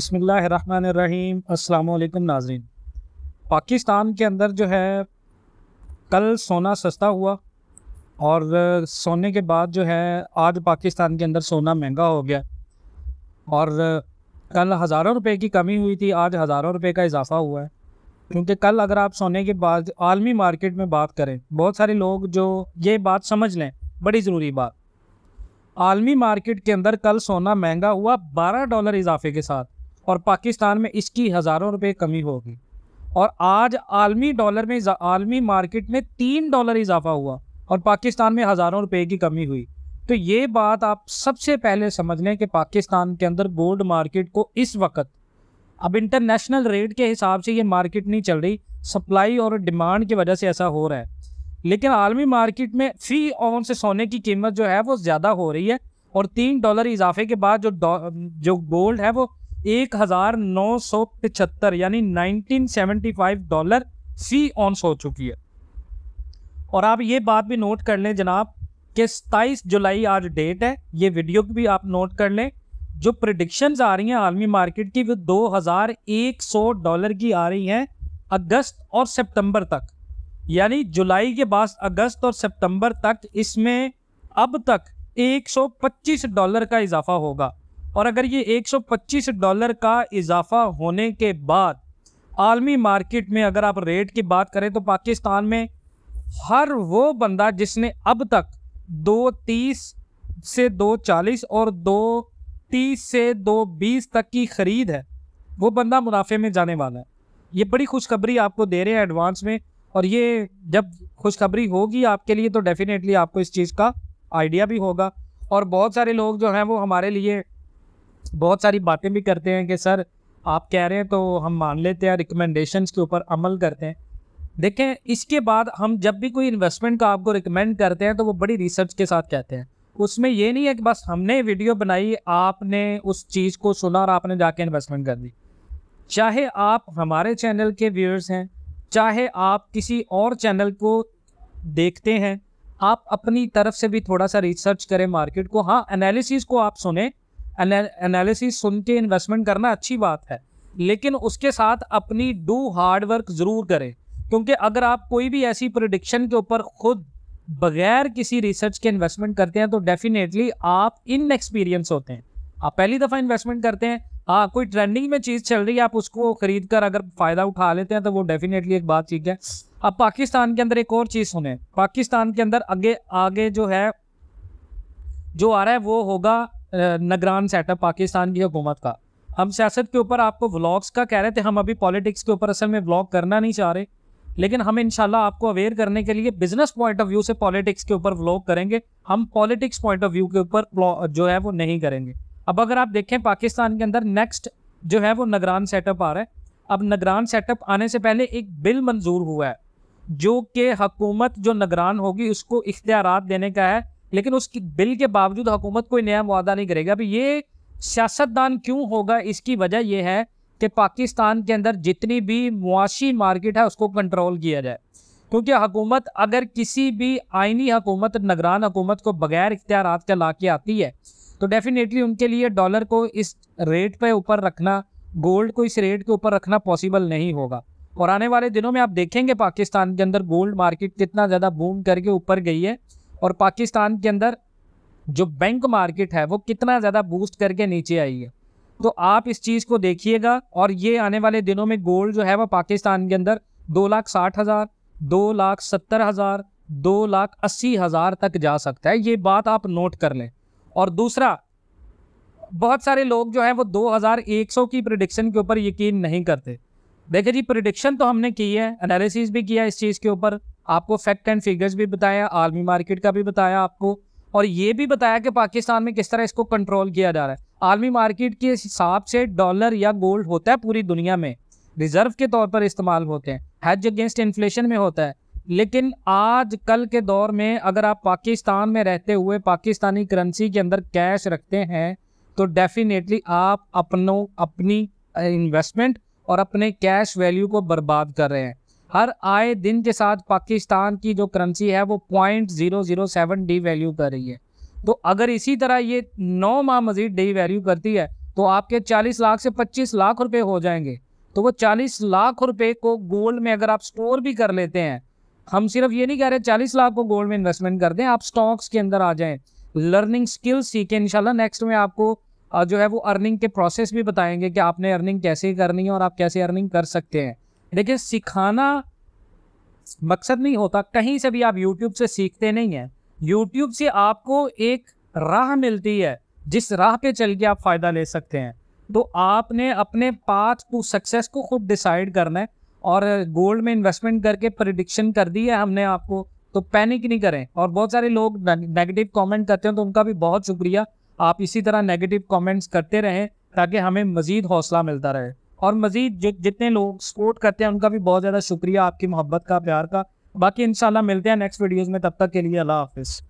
बसमीम् अल्लाम नाजरीन पाकिस्तान के अंदर जो है कल सोना सस्ता हुआ और सोने के बाद जो है आज पाकिस्तान के अंदर सोना महंगा हो गया और कल हज़ारों रुपए की कमी हुई थी आज हज़ारों रुपए का इजाफ़ा हुआ है क्योंकि कल अगर आप सोने के बाद आलमी मार्केट में बात करें बहुत सारे लोग जो ये बात समझ लें बड़ी ज़रूरी बात आलमी मार्केट के अंदर कल सोना महंगा हुआ बारह डॉलर इजाफे के साथ और पाकिस्तान में इसकी हज़ारों रुपये कमी होगी और आज आलमी डॉलर में आलमी मार्केट में तीन डॉलर इजाफा हुआ और पाकिस्तान में हज़ारों रुपये की कमी हुई तो ये बात आप सबसे पहले समझ लें कि पाकिस्तान के अंदर गोल्ड मार्केट को इस वक्त अब इंटरनेशनल रेट के हिसाब से ये मार्केट नहीं चल रही सप्लाई और डिमांड की वजह से ऐसा हो रहा है लेकिन आलमी मार्केट में फी ऑन से सोने की कीमत जो है वो ज़्यादा हो रही है और तीन डॉलर इजाफे के बाद जो जो गोल्ड है वो एक हजार नौ सौ पिछहत्तर यानी फाइव डॉलर सी ऑन्स हो चुकी है और आप ये बात भी नोट कर लें जनाब कि सताईस जुलाई आज डेट है ये वीडियो भी आप नोट कर लें जो प्रडिक्शंस आ रही हैं आलमी मार्केट की वो दो हज़ार एक सौ डॉलर की आ रही हैं अगस्त और सितंबर तक यानी जुलाई के बाद अगस्त और सितंबर तक इसमें अब तक 125 डॉलर का इजाफा होगा और अगर ये 125 डॉलर का इजाफा होने के बाद आलमी मार्केट में अगर आप रेट की बात करें तो पाकिस्तान में हर वो बंदा जिसने अब तक दो तीस से दो चालीस और दो तीस से दो बीस तक की ख़रीद है वो बंदा मुनाफे में जाने वाला है ये बड़ी खुशखबरी आपको दे रहे हैं एडवांस में और ये जब खुशखबरी होगी आपके लिए तो डेफ़िनेटली आपको इस चीज़ का आइडिया भी होगा और बहुत सारे लोग जो हैं वो हमारे लिए बहुत सारी बातें भी करते हैं कि सर आप कह रहे हैं तो हम मान लेते हैं रिकमेंडेशंस के ऊपर अमल करते हैं देखें इसके बाद हम जब भी कोई इन्वेस्टमेंट का आपको रिकमेंड करते हैं तो वो बड़ी रिसर्च के साथ कहते हैं उसमें ये नहीं है कि बस हमने वीडियो बनाई आपने उस चीज़ को सुना और आपने जाके इन्वेस्टमेंट कर दी चाहे आप हमारे चैनल के व्यूअर्स हैं चाहे आप किसी और चैनल को देखते हैं आप अपनी तरफ से भी थोड़ा सा रिसर्च करें मार्केट को हाँ एनालिसिस को आप सुने एनालिसिस सुन के इन्वेस्टमेंट करना अच्छी बात है लेकिन उसके साथ अपनी डू हार्ड वर्क ज़रूर करें क्योंकि अगर आप कोई भी ऐसी प्रोडिक्शन के ऊपर खुद बगैर किसी रिसर्च के इन्वेस्टमेंट करते हैं तो डेफिनेटली आप इनएक्सपीरियंस होते हैं आप पहली दफ़ा इन्वेस्टमेंट करते हैं हाँ कोई ट्रेंडिंग में चीज़ चल रही है आप उसको खरीद कर अगर फ़ायदा उठा लेते हैं तो वो डेफिनेटली एक बात ठीक है अब पाकिस्तान के अंदर एक और चीज़ सुने पाकिस्तान के अंदर आगे आगे जो है जो आ रहा है वो होगा नगरान सेटअप पाकिस्तान की हुकूमत का हम सियासत के ऊपर आपको व्लॉग्स का कह रहे थे हम अभी पॉलिटिक्स के ऊपर असल में व्लॉग करना नहीं चाह रहे लेकिन हम इनशाला आपको अवेयर करने के लिए बिजनेस पॉइंट ऑफ व्यू से पॉलिटिक्स के ऊपर व्लॉग करेंगे हम पॉलिटिक्स पॉइंट ऑफ व्यू के ऊपर जो है वो नहीं करेंगे अब अगर आप देखें पाकिस्तान के अंदर नेक्स्ट जो है वो नगरान सेटअप आ रहा है अब नगरान सेटअप आने से पहले एक बिल मंजूर हुआ है जो कि हकूमत जो नगरान होगी उसको इख्तियार देने का है लेकिन उस बिल के बावजूद हुकूमत कोई नया वादा नहीं करेगी अभी ये सियासतदान क्यों होगा इसकी वजह यह है कि पाकिस्तान के अंदर जितनी भी मुआशी मार्केट है उसको कंट्रोल किया जाए क्योंकि हकूमत अगर किसी भी आइनी हकूमत नगरान हकूमत को बगैर इख्तियार के ला के आती है तो डेफिनेटली उनके लिए डॉलर को इस रेट पे ऊपर रखना गोल्ड को इस रेट के ऊपर रखना पॉसिबल नहीं होगा और आने वाले दिनों में आप देखेंगे पाकिस्तान के अंदर गोल्ड मार्केट कितना ज़्यादा बूम करके ऊपर गई है और पाकिस्तान के अंदर जो बैंक मार्केट है वो कितना ज़्यादा बूस्ट करके नीचे आई है तो आप इस चीज़ को देखिएगा और ये आने वाले दिनों में गोल्ड जो है वो पाकिस्तान के अंदर दो लाख साठ हज़ार दो लाख सत्तर हज़ार दो लाख अस्सी हज़ार तक जा सकता है ये बात आप नोट कर लें और दूसरा बहुत सारे लोग जो हैं वो 2100 की प्रडिक्शन के ऊपर यकीन नहीं करते देखिए जी प्रिडिक्शन तो हमने की है एनालिसिस भी किया इस चीज़ के ऊपर आपको फैक्ट एंड फिगर्स भी बताया आर्मी मार्केट का भी बताया आपको और ये भी बताया कि पाकिस्तान में किस तरह इसको कंट्रोल किया जा रहा है आर्मी मार्केट के हिसाब से डॉलर या गोल्ड होता है पूरी दुनिया में रिजर्व के तौर पर इस्तेमाल होते हैं हैज अगेंस्ट इन्फ्लेशन में होता है लेकिन आज कल के दौर में अगर आप पाकिस्तान में रहते हुए पाकिस्तानी करेंसी के अंदर कैश रखते हैं तो डेफिनेटली आप अपनों अपनी इन्वेस्टमेंट और अपने कैश वैल्यू को बर्बाद कर रहे हैं हर आए दिन के साथ पाकिस्तान की जो करेंसी है वो point zero zero seven devalue कर रही है तो अगर इसी तरह ये नौ माह मज़ीद डी वैल्यू करती है तो आपके चालीस लाख से पच्चीस लाख रुपए हो जाएंगे तो वो चालीस लाख रुपए को गोल्ड में अगर आप स्टोर भी कर लेते हैं हम सिर्फ ये नहीं कह रहे चालीस लाख को गोल्ड में इन्वेस्टमेंट कर दें आप स्टॉक्स के अंदर आ जाए लर्निंग स्किल्स सीखें इनशाला नेक्स्ट में आपको जो है वो अर्निंग के प्रोसेस भी बताएंगे कि आपने अर्निंग कैसे करनी है और आप कैसे अर्निंग कर सकते हैं देखिए सिखाना मकसद नहीं होता कहीं से भी आप YouTube से सीखते नहीं हैं YouTube से आपको एक राह मिलती है जिस राह पे चल के आप फ़ायदा ले सकते हैं तो आपने अपने पाथ टू सक्सेस को खुद डिसाइड करना है और गोल्ड में इन्वेस्टमेंट करके प्रिडिक्शन कर दी है हमने आपको तो पैनिक नहीं करें और बहुत सारे लोग नेगेटिव कमेंट करते हैं तो उनका भी बहुत शुक्रिया आप इसी तरह नेगेटिव कमेंट्स करते रहें ताकि हमें मज़ीद हौसला मिलता रहे और मज़ीद जो जितने लोग सपोर्ट करते हैं उनका भी बहुत ज़्यादा शुक्रिया आपकी मोहब्बत का प्यार का बाकी इंशाल्लाह मिलते हैं नेक्स्ट वीडियोज़ में तब तक के लिए अल्लाह हाफिज़